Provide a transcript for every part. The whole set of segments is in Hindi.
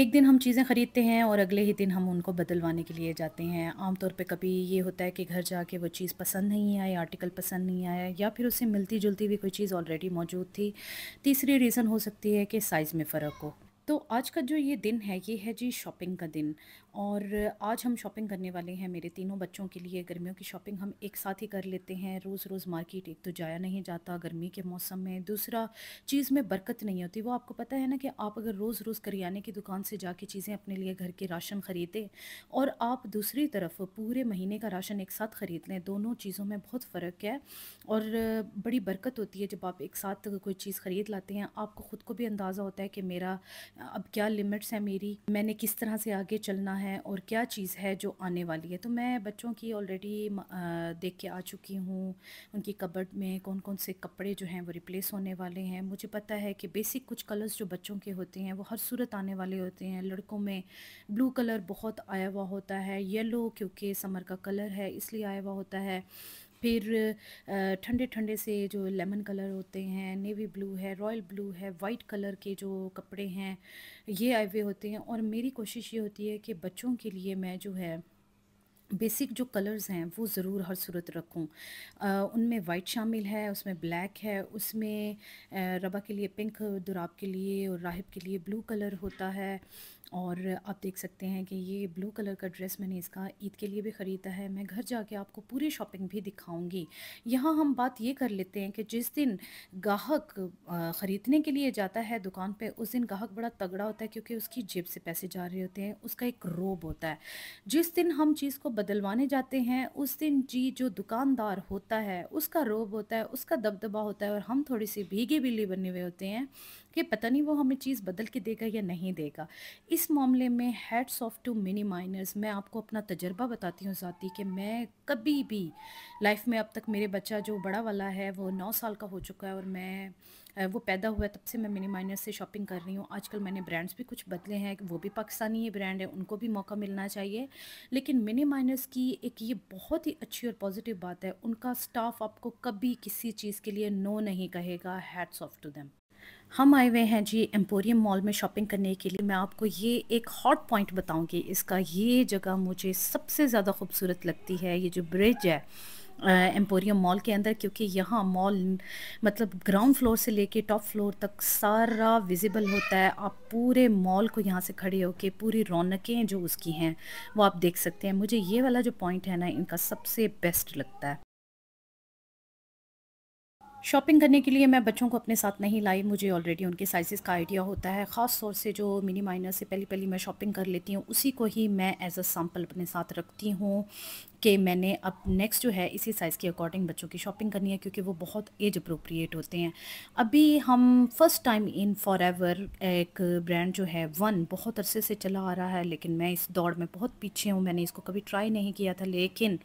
एक दिन हम चीज़ें ख़रीदते हैं और अगले ही दिन हम उनको बदलवाने के लिए जाते हैं आमतौर पे कभी ये होता है कि घर जाके वो चीज़ पसंद नहीं आई आर्टिकल पसंद नहीं आया या फिर उससे मिलती जुलती हुई कोई चीज़ ऑलरेडी मौजूद थी तीसरी रीज़न हो सकती है कि साइज़ में फ़र्क हो तो आज का जो ये दिन है ये है जी शॉपिंग का दिन और आज हम शॉपिंग करने वाले हैं मेरे तीनों बच्चों के लिए गर्मियों की शॉपिंग हम एक साथ ही कर लेते हैं रोज़ रोज़ मार्केट एक तो जाया नहीं जाता गर्मी के मौसम में दूसरा चीज़ में बरकत नहीं होती वो आपको पता है ना कि आप अगर रोज़ रोज़ करियाने की दुकान से जाके चीज़ें अपने लिए घर के राशन ख़रीदें और आप दूसरी तरफ पूरे महीने का राशन एक साथ ख़रीद लें दोनों चीज़ों में बहुत फ़र्क है और बड़ी बरकत होती है जब आप एक साथ कोई चीज़ ख़रीद लाते हैं आपको ख़ुद को भी अंदाज़ा होता है कि मेरा अब क्या लिमिट्स हैं मेरी मैंने किस तरह से आगे चलना है है और क्या चीज़ है जो आने वाली है तो मैं बच्चों की ऑलरेडी देख के आ चुकी हूँ उनकी कबर्ड में कौन कौन से कपड़े जो हैं वो रिप्लेस होने वाले हैं मुझे पता है कि बेसिक कुछ कलर्स जो बच्चों के होते हैं वो हर सूरत आने वाले होते हैं लड़कों में ब्लू कलर बहुत आया हुआ होता है येलो क्योंकि समर का कलर है इसलिए आया हुआ होता है फिर ठंडे ठंडे से जो लेमन कलर होते हैं नेवी ब्लू है रॉयल ब्लू है वाइट कलर के जो कपड़े हैं ये आए हुए होते हैं और मेरी कोशिश ये होती है कि बच्चों के लिए मैं जो है बेसिक जो कलर्स हैं वो ज़रूर हर सूरत रखूं उनमें वाइट शामिल है उसमें ब्लैक है उसमें रबा के लिए पिंक दुराब के लिए और राहिब के लिए ब्लू कलर होता है और आप देख सकते हैं कि ये ब्लू कलर का ड्रेस मैंने इसका ईद के लिए भी ख़रीदा है मैं घर जाके आपको पूरी शॉपिंग भी दिखाऊंगी यहाँ हम बात ये कर लेते हैं कि जिस दिन गाहक ख़रीदने के लिए जाता है दुकान पे उस दिन गाहक बड़ा तगड़ा होता है क्योंकि उसकी जेब से पैसे जा रहे होते हैं उसका एक रोब होता है जिस दिन हम चीज़ को बदलवाने जाते हैं उस दिन जी जो दुकानदार होता है उसका रोब होता है उसका दबदबा होता है और हम थोड़े से भीगे बिल्ली बने हुए होते हैं कि पता नहीं वो हमें चीज़ बदल के देगा या नहीं देगा इस मामले में heads off to mini miners मैं आपको अपना तजर्बा बताती हूँ जाती कि मैं कभी भी लाइफ में अब तक मेरे बच्चा जो बड़ा वाला है वो नौ साल का हो चुका है और मैं वो पैदा हुआ तब से मैं मिनी माइनर से शॉपिंग कर रही हूँ आजकल मैंने ब्रांड्स भी कुछ बदले हैं वो भी पाकिस्तानी ब्रांड है उनको भी मौका मिलना चाहिए लेकिन मिनी माइनर्स की एक ये बहुत ही अच्छी और पॉजिटिव बात है उनका स्टाफ आपको कभी किसी चीज़ के लिए नो नहीं कहेगा हैड्स ऑफ टू दैम हम आए हुए हैं जी एम्पोरियम मॉल में शॉपिंग करने के लिए मैं आपको ये एक हॉट पॉइंट बताऊंगी इसका ये जगह मुझे सबसे ज़्यादा खूबसूरत लगती है ये जो ब्रिज है एम्पोरियम मॉल के अंदर क्योंकि यहाँ मॉल मतलब ग्राउंड फ्लोर से लेके टॉप फ्लोर तक सारा विजिबल होता है आप पूरे मॉल को यहाँ से खड़े होके पूरी रौनकें जो उसकी हैं वो आप देख सकते हैं मुझे ये वाला जो पॉइंट है ना इनका सबसे बेस्ट लगता है शॉपिंग करने के लिए मैं बच्चों को अपने साथ नहीं लाई मुझे ऑलरेडी उनके साइजेस का आइडिया होता है ख़ास तौर से जो मिनी माइनर से पहली पहली मैं शॉपिंग कर लेती हूँ उसी को ही मैं एज अ सैम्पल अपने साथ रखती हूँ कि मैंने अब नेक्स्ट जो है इसी साइज़ के अकॉर्डिंग बच्चों की शॉपिंग करनी है क्योंकि वो बहुत एज अप्रोप्रिएट होते हैं अभी हम first time in for ever एक ब्रांड जो है वन बहुत अरसे से चला आ रहा है लेकिन मैं इस दौड़ में बहुत पीछे हूँ मैंने इसको कभी ट्राई नहीं किया था लेकिन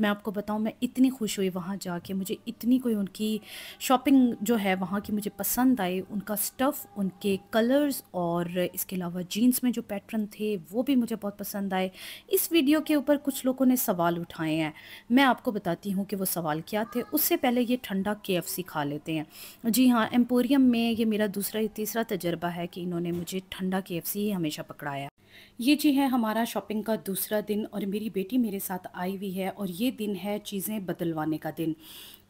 मैं आपको बताऊँ मैं इतनी खुश हुई वहाँ जा मुझे इतनी कोई उनकी शॉपिंग जो है वहाँ की मुझे पसंद आई उनका स्टफ़ उनके कलर्स और इसके अलावा जीन्स में जो पैटर्न थे वो भी मुझे बहुत पसंद आए इस वीडियो के ऊपर कुछ लोगों ने सवाल उठाए हैं मैं आपको बताती हूँ कि वो सवाल क्या थे उससे पहले ये ठंडा के खा लेते हैं जी हाँ एम्पोरियम में ये मेरा दूसरा तीसरा तजर्बा है कि इन्होंने मुझे ठंडा के ही हमेशा पकड़ाया ये जी है हमारा शॉपिंग का दूसरा दिन और मेरी बेटी मेरे साथ आई हुई है और ये दिन है चीज़ें बदलवाने का दिन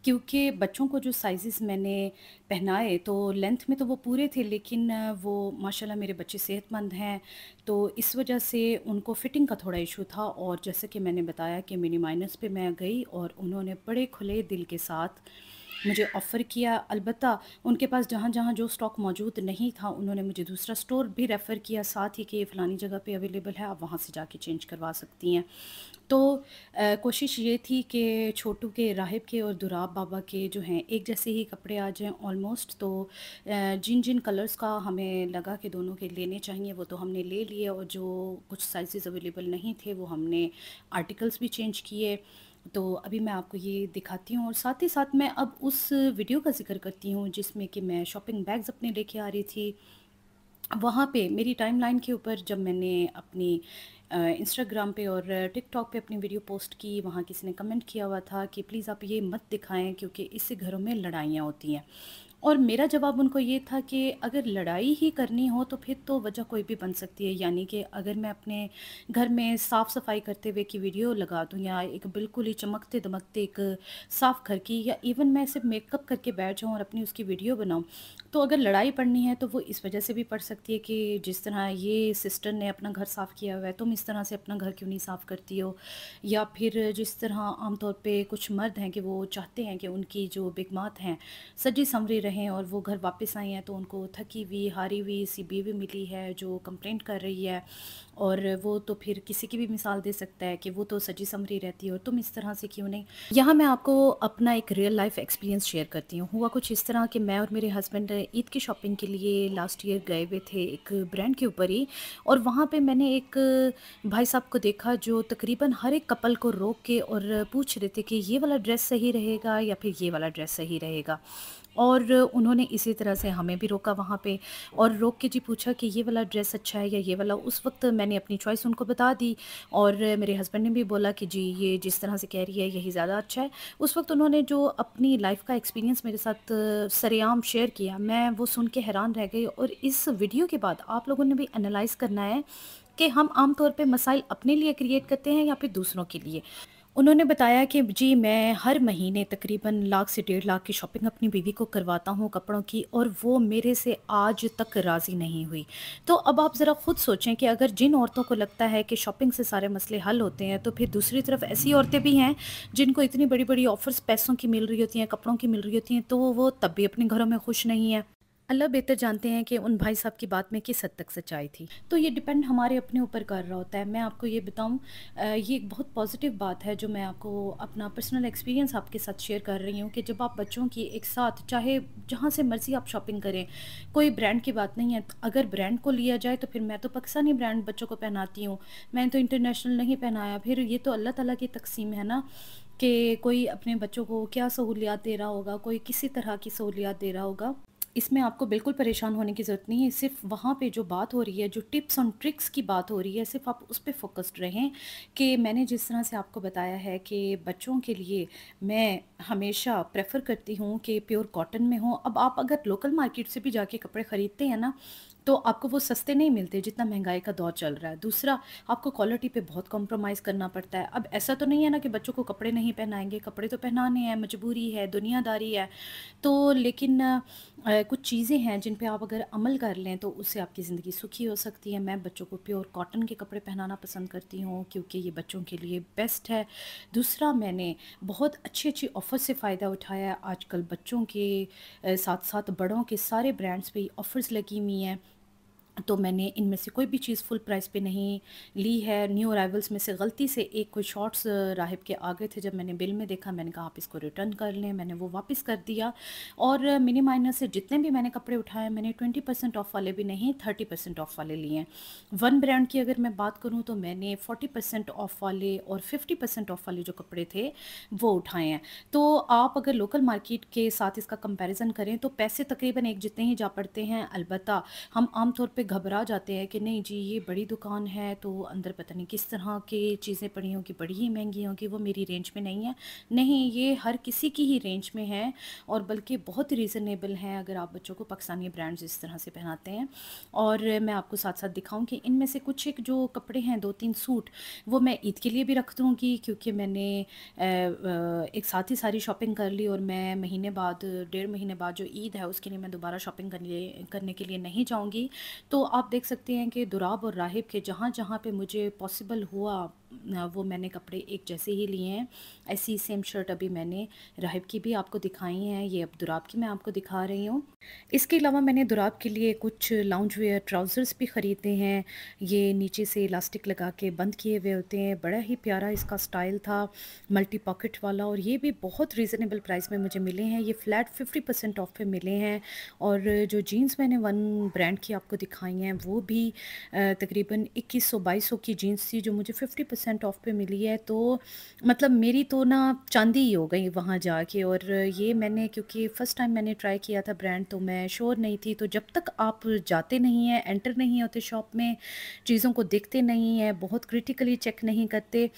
क्योंकि बच्चों को जो साइज़ेस मैंने पहनाए तो लेंथ में तो वो पूरे थे लेकिन वो माशाल्लाह मेरे बच्चे सेहतमंद हैं तो इस वजह से उनको फ़िटिंग का थोड़ा इशू था और जैसे कि मैंने बताया कि मिनी माइनस पे मैं गई और उन्होंने बड़े खुले दिल के साथ मुझे ऑफ़र किया अलबत् उनके पास जहाँ जहाँ जो स्टॉक मौजूद नहीं था उन्होंने मुझे दूसरा स्टोर भी रेफ़र किया साथ ही कि ये फ़लानी जगह पे अवेलेबल है आप वहाँ से जाके चेंज करवा सकती हैं तो आ, कोशिश ये थी कि छोटू के राहिब के और दुराब बाबा के जो हैं एक जैसे ही कपड़े आ जाएँ ऑलमोस्ट तो आ, जिन जिन कलर्स का हमें लगा कि दोनों के लेने चाहिए वो तो हमने ले लिए और जो कुछ साइज़ अवेलेबल नहीं थे वो हमने आर्टिकल्स भी चेंज किए तो अभी मैं आपको ये दिखाती हूँ और साथ ही साथ मैं अब उस वीडियो का जिक्र करती हूँ जिसमें कि मैं शॉपिंग बैग्स अपने लेके आ रही थी वहाँ पे मेरी टाइमलाइन के ऊपर जब मैंने अपनी इंस्टाग्राम पे और टिकटॉक पे अपनी वीडियो पोस्ट की वहाँ किसी ने कमेंट किया हुआ था कि प्लीज़ आप ये मत दिखाएं क्योंकि इससे घरों में लड़ाइयाँ होती हैं और मेरा जवाब उनको ये था कि अगर लड़ाई ही करनी हो तो फिर तो वजह कोई भी बन सकती है यानी कि अगर मैं अपने घर में साफ़ सफाई करते हुए की वीडियो लगा दूँ या एक बिल्कुल ही चमकते दमकते एक साफ़ घर की या इवन मैं सिर्फ मेकअप करके बैठ जाऊँ और अपनी उसकी वीडियो बनाऊँ तो अगर लड़ाई पड़नी है तो वो इस वजह से भी पड़ सकती है कि जिस तरह ये सिस्टर ने अपना घर साफ़ किया हुआ है तुम इस तरह से अपना घर क्यों नहीं साफ़ करती हो या फिर जिस तरह आमतौर पर कुछ मर्द हैं कि वो चाहते हैं कि उनकी जो बिगमात हैं सजी संवरी रहे हैं और वो घर वापस आई हैं तो उनको थकी हुई हारी हुई सी बीवी मिली है जो कंप्लेंट कर रही है और वो तो फिर किसी की भी मिसाल दे सकता है कि वो तो सजी समरी रहती है और तुम इस तरह से क्यों नहीं यहाँ मैं आपको अपना एक रियल लाइफ एक्सपीरियंस शेयर करती हूँ हुआ कुछ इस तरह कि मैं और मेरे हस्बैंड ईद की शॉपिंग के लिए लास्ट ईयर गए हुए थे एक ब्रांड के ऊपर ही और वहाँ पर मैंने एक भाई साहब को देखा जो तकरीबन हर एक कपल को रोक के और पूछ रहे थे कि ये वाला ड्रेस सही रहेगा या फिर ये वाला ड्रेस सही रहेगा और उन्होंने इसी तरह से हमें भी रोका वहाँ पे और रोक के जी पूछा कि ये वाला ड्रेस अच्छा है या ये वाला उस वक्त मैंने अपनी चॉइस उनको बता दी और मेरे हस्बैंड ने भी बोला कि जी ये जिस तरह से कह रही है यही ज़्यादा अच्छा है उस वक्त उन्होंने जो अपनी लाइफ का एक्सपीरियंस मेरे साथ सरेआम शेयर किया मैं वो सुन के हैरान रह गई और इस वीडियो के बाद आप लोगों ने भी एनालाइज़ करना है कि हम आमतौर पर मसाइल अपने लिए क्रिएट करते हैं या फिर दूसरों के लिए उन्होंने बताया कि जी मैं हर महीने तकरीबन लाख से डेढ़ लाख की शॉपिंग अपनी बीवी को करवाता हूँ कपड़ों की और वो मेरे से आज तक राज़ी नहीं हुई तो अब आप ज़रा ख़ुद सोचें कि अगर जिन औरतों को लगता है कि शॉपिंग से सारे मसले हल होते हैं तो फिर दूसरी तरफ ऐसी औरतें भी हैं जिनको इतनी बड़ी बड़ी ऑफ़र्स पैसों की मिल रही होती हैं कपड़ों की मिल रही होती हैं तो वो तब भी अपने घरों में खुश नहीं है अल्लाह बेहतर जानते हैं कि उन भाई साहब की बात में किस हद तक सच्चाई थी तो ये डिपेंड हमारे अपने ऊपर कर रहा होता है मैं आपको ये बताऊँ ये एक बहुत पॉजिटिव बात है जो मैं आपको अपना पर्सनल एक्सपीरियंस आपके साथ शेयर कर रही हूँ कि जब आप बच्चों की एक साथ चाहे जहाँ से मर्ज़ी आप शॉपिंग करें कोई ब्रांड की बात नहीं है अगर ब्रांड को लिया जाए तो फिर मैं तो पाकिस्तानी ब्रांड बच्चों को पहनाती हूँ मैंने तो इंटरनेशनल नहीं पहनाया फिर ये तो अल्लाह तला की तकसीम है ना कि कोई अपने बच्चों को क्या सहूलियात दे रहा होगा कोई किसी तरह की सहूलियात दे रहा होगा इसमें आपको बिल्कुल परेशान होने की ज़रूरत नहीं है सिर्फ वहाँ पे जो बात हो रही है जो टिप्स और ट्रिक्स की बात हो रही है सिर्फ आप उस पर फोकस्ड रहें कि मैंने जिस तरह से आपको बताया है कि बच्चों के लिए मैं हमेशा प्रेफर करती हूँ कि प्योर कॉटन में हो अब आप अगर लोकल मार्केट से भी जाके कपड़े ख़रीदते हैं ना तो आपको वो सस्ते नहीं मिलते जितना महंगाई का दौर चल रहा है दूसरा आपको क्वालिटी पे बहुत कॉम्प्रोमाइज़ करना पड़ता है अब ऐसा तो नहीं है ना कि बच्चों को कपड़े नहीं पहनाएंगे कपड़े तो पहनाने हैं मजबूरी है दुनियादारी है तो लेकिन कुछ चीज़ें हैं जिन पे आप अगर अमल कर लें तो उससे आपकी ज़िंदगी सुखी हो सकती है मैं बच्चों को प्योर कॉटन के कपड़े पहनाना पसंद करती हूँ क्योंकि ये बच्चों के लिए बेस्ट है दूसरा मैंने बहुत अच्छी अच्छी ऑफ़र से फ़ायदा उठाया है आजकल बच्चों के साथ साथ बड़ों के सारे ब्रांड्स पे ऑफ़र्स लगी हुई हैं तो मैंने इनमें से कोई भी चीज़ फुल प्राइस पे नहीं ली है न्यू अराइवल्स में से गलती से एक कोई शॉर्ट्स राहिब के आ गए थे जब मैंने बिल में देखा मैंने कहा आप इसको रिटर्न कर लें मैंने वो वापस कर दिया और मिनी माइनर से जितने भी मैंने कपड़े उठाए मैंने ट्वेंटी परसेंट ऑफ़ वाले भी नहीं थर्टी परसेंट ऑफ़ वाले लिए वन ब्रांड की अगर मैं बात करूँ तो मैंने फोर्टी परसेंट ऑफ़ वाले और फिफ्टी परसेंट ऑफ़ वाले जो कपड़े थे वो उठाए हैं तो आप अगर लोकल मार्केट के साथ इसका कंपेरिज़न करें तो पैसे तकरीबन एक जितने ही जा पड़ते हैं अलबत् हम आमतौर पर पे घबरा जाते हैं कि नहीं जी ये बड़ी दुकान है तो अंदर पता नहीं किस तरह की चीज़ें पड़ी होंगी बड़ी ही महंगी होंगी वो मेरी रेंज में नहीं है नहीं ये हर किसी की ही रेंज में है और बल्कि बहुत रीज़नेबल हैं अगर आप बच्चों को पाकिस्तानी ब्रांड्स इस तरह से पहनाते हैं और मैं आपको साथ साथ दिखाऊँ कि इनमें से कुछ एक जो कपड़े हैं दो तीन सूट वो मैं ईद के लिए भी रख दूँगी क्योंकि मैंने एक साथ ही सारी शॉपिंग कर ली और मैं महीने बाद डेढ़ महीने बाद जो ईद है उसके लिए मैं दोबारा शॉपिंग करने करने के लिए नहीं जाऊँगी तो आप देख सकते हैं कि दुराब और राहिब के जहाँ जहाँ पे मुझे पॉसिबल हुआ वो मैंने कपड़े एक जैसे ही लिए हैं ऐसी सेम शर्ट अभी मैंने राहिब की भी आपको दिखाई हैं ये अब दुराब की मैं आपको दिखा रही हूँ इसके अलावा मैंने दुराब के लिए कुछ लाउंज वेयर ट्राउज़र्स भी ख़रीदे हैं ये नीचे से इलास्टिक लगा के बंद किए हुए होते हैं बड़ा ही प्यारा इसका स्टाइल था मल्टी पॉकेट वाला और ये भी बहुत रिजनेबल प्राइस में मुझे मिले हैं ये फ़्लैट फिफ्टी परसेंट ऑफ पे मिले हैं और जो जीन्स मैंने वन ब्रांड की आपको दिखा दिखाई हैं वो भी तकरीबन इक्कीस सौ बाईस सौ की जीन्स थी जो मुझे फिफ्टी परसेंट ऑफ पे मिली है तो मतलब मेरी तो ना चांदी ही हो गई वहाँ जाके और ये मैंने क्योंकि फ़र्स्ट टाइम मैंने ट्राई किया था ब्रांड तो मैं श्योर नहीं थी तो जब तक आप जाते नहीं हैं एंटर नहीं होते शॉप में चीज़ों को देखते नहीं हैं बहुत क्रिटिकली चेक नहीं करते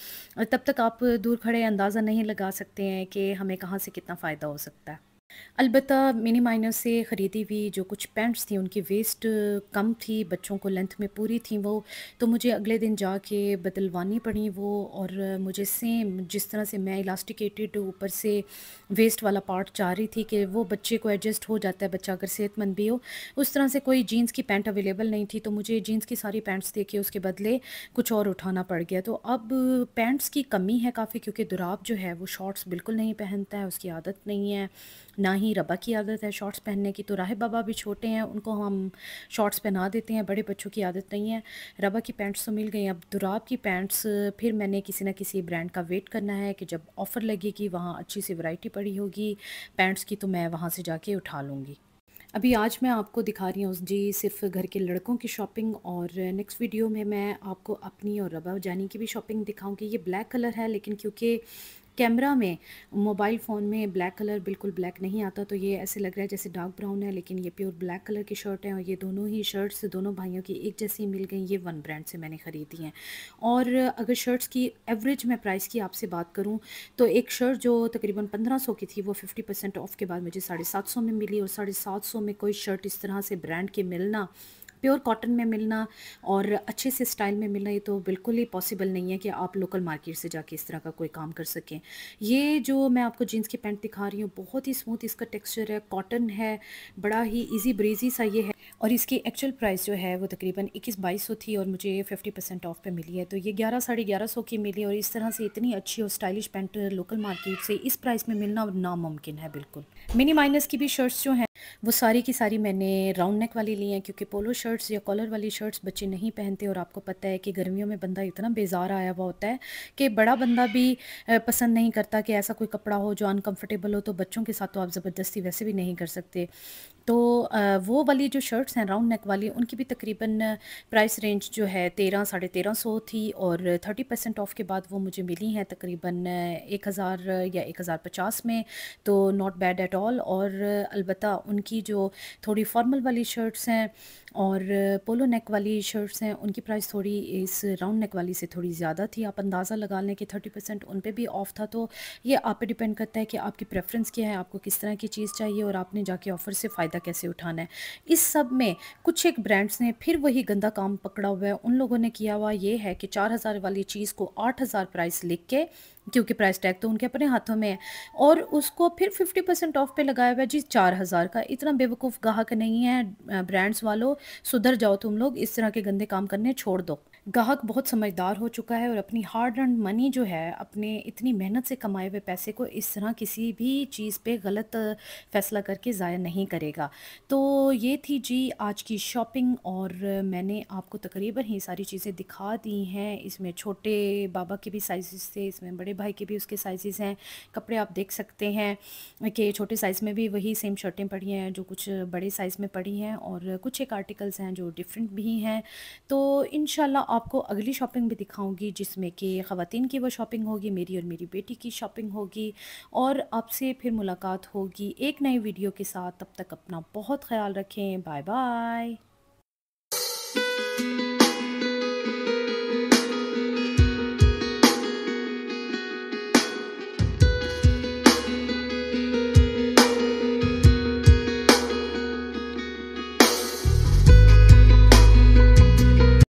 तब तक आप दूर खड़े अंदाज़ा नहीं लगा सकते हैं कि हमें कहाँ से कितना फ़ायदा हो सकता है अलबत् मिनी माइनर से ख़रीदी हुई जो कुछ पैंट्स थी उनकी वेस्ट कम थी बच्चों को लेंथ में पूरी थी वो तो मुझे अगले दिन जाके बदलवानी पड़ी वो और मुझे सेम जिस तरह से मैं इलास्टिकेटेड ऊपर से वेस्ट वाला पार्ट चाह रही थी कि वो बच्चे को एडजस्ट हो जाता है बच्चा अगर सेहतमंद भी हो उस तरह से कोई जीन्स की पैंट अवेलेबल नहीं थी तो मुझे जीन्स की सारी पैंट्स दे के उसके बदले कुछ और उठाना पड़ गया तो अब पैंट्स की कमी है काफ़ी क्योंकि दुराब जो है वो शॉर्ट्स बिल्कुल नहीं पहनता है उसकी आदत नहीं है ना ही रबा की आदत है शॉर्ट्स पहनने की तो राहे बाबा भी छोटे हैं उनको हम शॉर्ट्स पहना देते हैं बड़े बच्चों की आदत नहीं है रबा की पैंट्स तो मिल गई अब दुराब की पैंट्स फिर मैंने किसी ना किसी ब्रांड का वेट करना है कि जब ऑफ़र लगेगी वहाँ अच्छी सी वैरायटी पड़ी होगी पैंट्स की तो मैं वहाँ से जाके उठा लूँगी अभी आज मैं आपको दिखा रही हूँ जी सिर्फ घर के लड़कों की शॉपिंग और नेक्स्ट वीडियो में मैं आपको अपनी और रबा जानी की भी शॉपिंग दिखाऊंगी ये ब्लैक कलर है लेकिन क्योंकि कैमरा में मोबाइल फ़ोन में ब्लैक कलर बिल्कुल ब्लैक नहीं आता तो ये ऐसे लग रहा है जैसे डार्क ब्राउन है लेकिन ये प्योर ब्लैक कलर की शर्ट है और ये दोनों ही शर्ट्स दोनों भाइयों की एक जैसी मिल गई ये वन ब्रांड से मैंने ख़रीदी हैं और अगर शर्ट्स की एवरेज मैं प्राइस की आपसे बात करूँ तो एक शर्ट जो तकरीबन पंद्रह सौ की थी वो फिफ्टी परसेंट ऑफ के बाद मुझे साढ़े सात सौ में मिली और साढ़े सात सौ में कोई शर्ट इस तरह से ब्रांड के मिलना प्योर कॉटन में मिलना और अच्छे से स्टाइल में मिलना ये तो बिल्कुल ही पॉसिबल नहीं है कि आप लोकल मार्केट से जाके इस तरह का कोई काम कर सकें ये जो मैं आपको जीन्स की पैंट दिखा रही हूँ बहुत ही स्मूथ इसका टेक्स्चर है कॉटन है बड़ा ही ईजी ब्रेजी सा ये है और इसकी एक्चुअल प्राइस जो है वो तकरीबन इक्कीस बाईस सौ थी और मुझे फिफ्टी परसेंट ऑफ पे मिली है तो ये ग्यारह साढ़े ग्यारह सौ की मिली और इस तरह से इतनी अच्छी और स्टाइलिश पैंट लोकल मार्केट से इस प्राइस में मिलना नामुमकिन है बिल्कुल मिनी माइनस की भी शर्ट्स जो हैं वो सारी की सारी मैंने राउंड नेक वाली ली हैं क्योंकि पोलो शर्ट्स या कॉलर वाली शर्ट्स बच्चे नहीं पहनते और आपको पता है कि गर्मियों में बंदा इतना बेजार आया हुआ होता है कि बड़ा बंदा भी पसंद नहीं करता कि ऐसा कोई कपड़ा हो जो अनकम्फर्टेबल हो तो बच्चों के साथ तो आप ज़बरदस्ती वैसे भी नहीं कर सकते तो वो वाली जो शर्ट्स हैं राउंड नेक वाली उनकी भी तकरीबन प्राइस रेंज जो है तेरह साढ़े तेरह सौ थी और थर्टी परसेंट ऑफ़ के बाद वो मुझे मिली हैं तकरीबन एक हज़ार या एक हज़ार पचास में तो नॉट बैड एट ऑल और अलबत्ता उनकी जो थोड़ी फॉर्मल वाली शर्ट्स हैं और पोलो नेक वाली शर्ट्स हैं उनकी प्राइस थोड़ी इस राउंड नेक वाली से थोड़ी ज़्यादा थी आप अंदाज़ा लगा लें कि थर्टी परसेंट उन पर भी ऑफ था तो ये आप पे डिपेंड करता है कि आपकी प्रेफरेंस क्या है आपको किस तरह की चीज़ चाहिए और आपने जाके ऑफ़र से फ़ायदा कैसे उठाना है इस सब में कुछ एक ब्रांड्स ने फिर वही गंदा काम पकड़ा हुआ है उन लोगों ने किया हुआ ये है कि चार हज़ार वाली चीज़ को आठ हज़ार प्राइस लिख के क्योंकि प्राइस टैग तो उनके अपने हाथों में है और उसको फिर 50 परसेंट ऑफ पे लगाया हुआ है जी चार हज़ार का इतना बेवकूफ़ गाहक नहीं है ब्रांड्स वालों सुधर जाओ तुम लोग इस तरह के गंदे काम करने छोड़ दो ग्राहक बहुत समझदार हो चुका है और अपनी हार्ड अर्न मनी जो है अपने इतनी मेहनत से कमाए हुए पैसे को इस तरह किसी भी चीज़ पे गलत फ़ैसला करके ज़ाया नहीं करेगा तो ये थी जी आज की शॉपिंग और मैंने आपको तकरीबन ही सारी चीज़ें दिखा दी हैं इसमें छोटे बाबा के भी साइज़ थे इसमें बड़े भाई के भी उसके साइज़ हैं कपड़े आप देख सकते हैं कि छोटे साइज़ में भी वही सेम शर्टें पड़ी हैं जो कुछ बड़े साइज़ में पड़ी हैं और कुछ एक आर्टिकल्स हैं जो डिफरेंट भी हैं तो इन आपको अगली शॉपिंग भी दिखाऊंगी जिसमें कि ख़वान की वो शॉपिंग होगी मेरी और मेरी बेटी की शॉपिंग होगी और आपसे फिर मुलाकात होगी एक नई वीडियो के साथ तब तक अपना बहुत ख्याल रखें बाय बाय